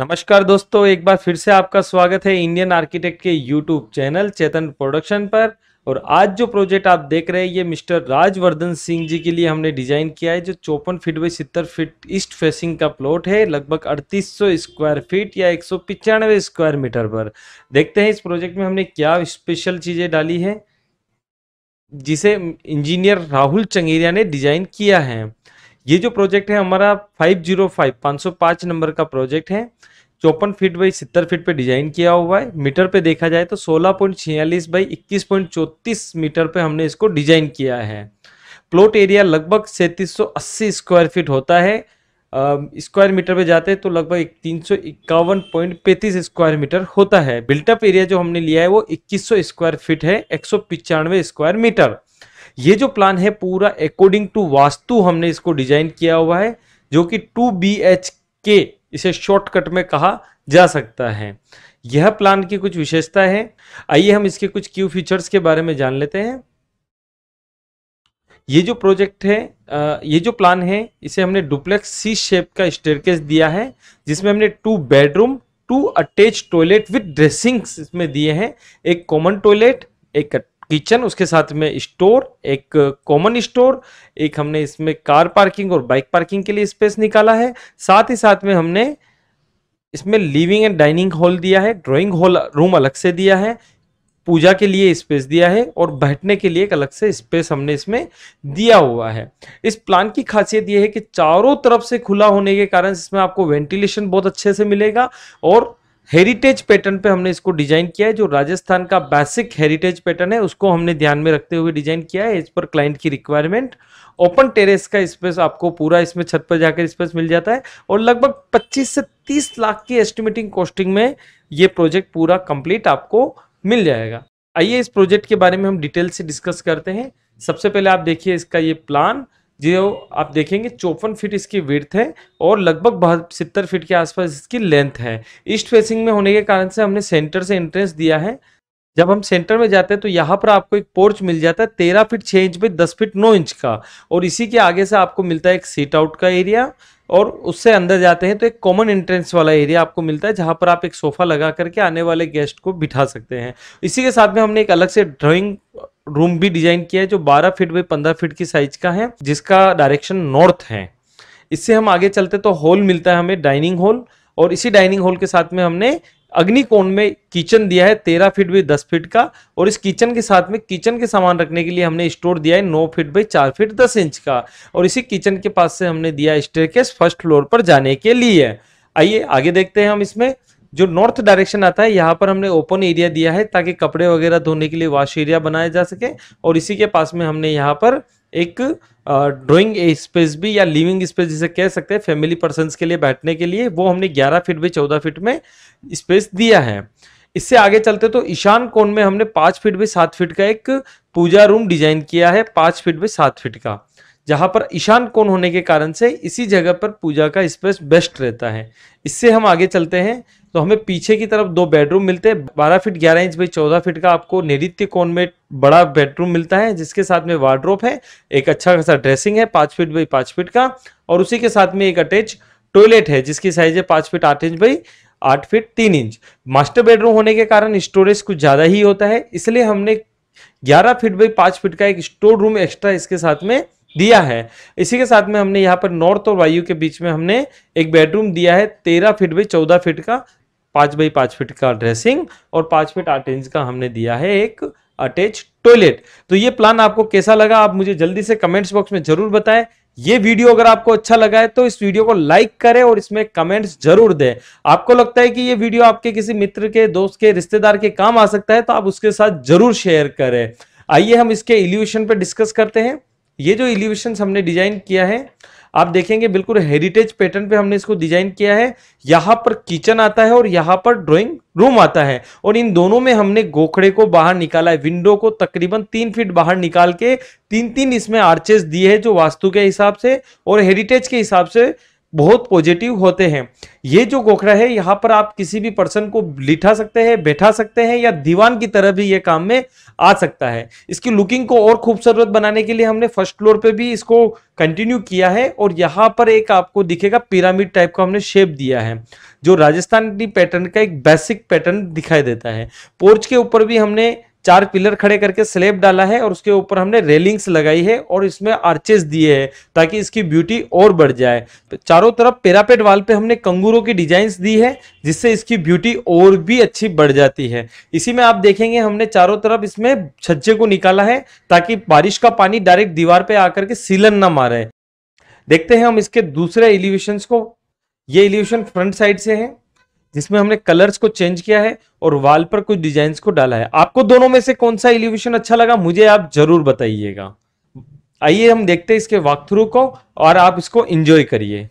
नमस्कार दोस्तों एक बार फिर से आपका स्वागत है इंडियन आर्किटेक्ट के यूट्यूब चैनल चेतन प्रोडक्शन पर और आज जो प्रोजेक्ट आप देख रहे हैं ये मिस्टर राजवर्धन सिंह जी के लिए हमने डिजाइन किया है जो चौपन फीट बाई सितर फीट ईस्ट फेसिंग का प्लॉट है लगभग 3800 स्क्वायर फीट या एक स्क्वायर मीटर पर देखते हैं इस प्रोजेक्ट में हमने क्या स्पेशल चीजें डाली है जिसे इंजीनियर राहुल चंगेरिया ने डिजाइन किया है ये जो प्रोजेक्ट है हमारा 505 जीरो नंबर का प्रोजेक्ट है चौपन फीट बाई सितर फीट पे डिजाइन किया हुआ है मीटर पे देखा जाए तो सोलह पॉइंट छियालीस बाई इक्कीस पॉइंट चौतीस मीटर पे हमने इसको डिजाइन किया है प्लॉट एरिया लगभग सैंतीस सौ अस्सी स्क्वायर फीट होता है स्क्वायर मीटर पे जाते हैं तो लगभग तीन सौ इक्यावन पॉइंट पैंतीस स्क्वायर मीटर होता है बिल्टअप एरिया जो हमने लिया है वो इक्कीस सौ स्क्वायर फीट है एक सौ पिचानवे स्क्वायर मीटर ये जो प्लान है पूरा अकॉर्डिंग टू वास्तु हमने इसको डिजाइन किया हुआ है जो कि टू बी एच के इसे शॉर्टकट में कहा जा सकता है यह प्लान की कुछ विशेषता है आइए हम इसके कुछ क्यू फीचर्स के बारे में जान लेते हैं ये जो प्रोजेक्ट है ये जो प्लान है इसे हमने डुप्लेक्स सी शेप का स्टेरकेस दिया है जिसमें हमने two bedroom two attach toilet with dressings इसमें दिए हैं एक कॉमन टॉयलेट एक किचन उसके साथ में स्टोर एक कॉमन स्टोर एक हमने इसमें कार पार्किंग और बाइक पार्किंग के लिए स्पेस निकाला है साथ ही साथ में हमने इसमें लिविंग एंड डाइनिंग हॉल दिया है ड्राइंग हॉल रूम अलग से दिया है पूजा के लिए स्पेस दिया है और बैठने के लिए एक अलग से स्पेस हमने इसमें दिया हुआ है इस प्लान की खासियत यह है कि चारों तरफ से खुला होने के कारण इसमें आपको वेंटिलेशन बहुत अच्छे से मिलेगा और हेरिटेज पैटर्न पे हमने इसको डिजाइन किया है जो राजस्थान का बेसिक हेरिटेज पैटर्न है उसको हमने ध्यान में रखते हुए डिजाइन किया है इस पर क्लाइंट की रिक्वायरमेंट ओपन टेरेस का स्पेस आपको पूरा इसमें छत पर जाकर स्पेस मिल जाता है और लगभग 25 से 30 लाख की एस्टिमेटिंग कॉस्टिंग में ये प्रोजेक्ट पूरा कंप्लीट आपको मिल जाएगा आइए इस प्रोजेक्ट के बारे में हम डिटेल से डिस्कस करते हैं सबसे पहले आप देखिए इसका ये प्लान जो आप देखेंगे चौपन फीट इसकी विर्थ है और लगभग सितर फीट के आसपास इसकी लेंथ है ईस्ट फेसिंग में होने के कारण से हमने सेंटर से एंट्रेंस दिया है जब हम सेंटर में जाते हैं तो यहाँ पर आपको एक पोर्च मिल जाता है तेरह फीट छः इंच पे दस फीट नौ इंच का और इसी के आगे से आपको मिलता है एक सीट आउट का एरिया और उससे अंदर जाते हैं तो एक कॉमन एंट्रेंस वाला एरिया आपको मिलता है जहाँ पर आप एक सोफा लगा करके आने वाले गेस्ट को बिठा सकते हैं इसी के साथ में हमने एक अलग से ड्राइंग रूम भी डिजाइन किया है जो 12 फीट बाई 15 फीट की साइज का है जिसका डायरेक्शन नॉर्थ है इससे हम आगे चलते तो हॉल मिलता है हमें डाइनिंग हॉल और इसी डाइनिंग हॉल के साथ में हमने अग्निकोण में किचन दिया है तेरह फीट बाई दस फीट का और इस किचन के साथ में किचन के सामान रखने के लिए हमने स्टोर दिया है नौ फीट बाई चार फीट दस इंच का और इसी किचन के पास से हमने दिया स्टेयर फर्स्ट फ्लोर पर जाने के लिए आइए आगे देखते हैं हम इसमें जो नॉर्थ डायरेक्शन आता है यहाँ पर हमने ओपन एरिया दिया है ताकि कपड़े वगैरह धोने के लिए वॉश एरिया बनाया जा सके और इसी के पास में हमने यहाँ पर एक ड्राइंग स्पेस भी या लिविंग स्पेस जिसे कह सकते हैं फैमिली पर्सन के लिए बैठने के लिए वो हमने 11 फीट बाई 14 फीट में स्पेस दिया है इससे आगे चलते तो ईशान कोण में हमने पाँच फीट बाई सात फीट का एक पूजा रूम डिजाइन किया है पाँच फीट भी सात फीट का जहां पर ईशान कोण होने के कारण से इसी जगह पर पूजा का स्पेस बेस्ट रहता है इससे हम आगे चलते हैं तो हमें पीछे की तरफ दो बेडरूम मिलते हैं बारह फीट ग्यारह इंच बाई चौदह फीट का आपको नैत्य कोण में बड़ा बेडरूम मिलता है जिसके साथ में वार्ड्रोप है एक अच्छा खासा ड्रेसिंग है पाँच फीट बाई पाँच फीट का और उसी के साथ में एक अटैच टॉयलेट है जिसकी साइज है पाँच फीट आठ इंच बाई आठ फीट तीन इंच मास्टर बेडरूम होने के कारण स्टोरेज कुछ ज़्यादा ही होता है इसलिए हमने ग्यारह फीट बाई पांच फीट का एक स्टोर रूम एक्स्ट्रा इसके साथ में दिया है इसी के साथ में हमने यहाँ पर नॉर्थ और वायु के बीच में हमने एक बेडरूम दिया है तेरह फीट बाई चौदह फीट का पाँच बाई पाँच फीट का ड्रेसिंग और पाँच फीट आठ इंच का हमने दिया है एक अटैच टॉयलेट तो ये प्लान आपको कैसा लगा आप मुझे जल्दी से कमेंट्स बॉक्स में जरूर बताएं ये वीडियो अगर आपको अच्छा लगा है तो इस वीडियो को लाइक करें और इसमें कमेंट्स जरूर दें आपको लगता है कि ये वीडियो आपके किसी मित्र के दोस्त के रिश्तेदार के काम आ सकता है तो आप उसके साथ जरूर शेयर करें आइए हम इसके इल्यूशन पर डिस्कस करते हैं ये जो एलिवेशन हमने डिजाइन किया है आप देखेंगे बिल्कुल हेरिटेज पैटर्न पे हमने इसको डिजाइन किया है यहाँ पर किचन आता है और यहाँ पर ड्राइंग रूम आता है और इन दोनों में हमने गोखड़े को बाहर निकाला है विंडो को तकरीबन तीन फीट बाहर निकाल के तीन तीन इसमें आर्चेस दिए हैं जो वास्तु के हिसाब से और हेरिटेज के हिसाब से बहुत पॉजिटिव होते हैं ये जो गोखरा है यहाँ पर आप किसी भी पर्सन को लिठा सकते हैं बैठा सकते हैं या दीवान की तरह भी ये काम में आ सकता है इसकी लुकिंग को और खूबसूरत बनाने के लिए हमने फर्स्ट फ्लोर पे भी इसको कंटिन्यू किया है और यहाँ पर एक आपको दिखेगा पिरामिड टाइप का हमने शेप दिया है जो राजस्थानी पैटर्न का एक बेसिक पैटर्न दिखाई देता है पोर्च के ऊपर भी हमने चार पिलर खड़े करके स्लेब डाला है और उसके ऊपर हमने रेलिंग्स लगाई है और इसमें आर्चेस दिए हैं ताकि इसकी ब्यूटी और बढ़ जाए तो चारों तरफ पेरापेट वाल पे हमने कंगूरों की डिजाइन दी है जिससे इसकी ब्यूटी और भी अच्छी बढ़ जाती है इसी में आप देखेंगे हमने चारों तरफ इसमें छज्जे को निकाला है ताकि बारिश का पानी डायरेक्ट दीवार पे आकर के सीलन ना मारे देखते हैं हम इसके दूसरे एलिवेशन को ये एलिवेशन फ्रंट साइड से है जिसमें हमने कलर्स को चेंज किया है और वाल पर कुछ डिजाइन को डाला है आपको दोनों में से कौन सा एलिवेशन अच्छा लगा मुझे आप जरूर बताइएगा आइए हम देखते हैं इसके थ्रू को और आप इसको एंजॉय करिए